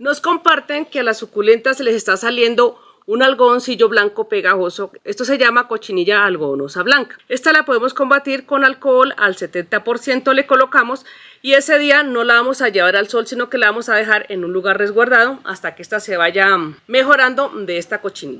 Nos comparten que a las suculentas les está saliendo un algodoncillo blanco pegajoso. Esto se llama cochinilla algodonosa blanca. Esta la podemos combatir con alcohol, al 70% le colocamos y ese día no la vamos a llevar al sol, sino que la vamos a dejar en un lugar resguardado hasta que esta se vaya mejorando de esta cochinilla.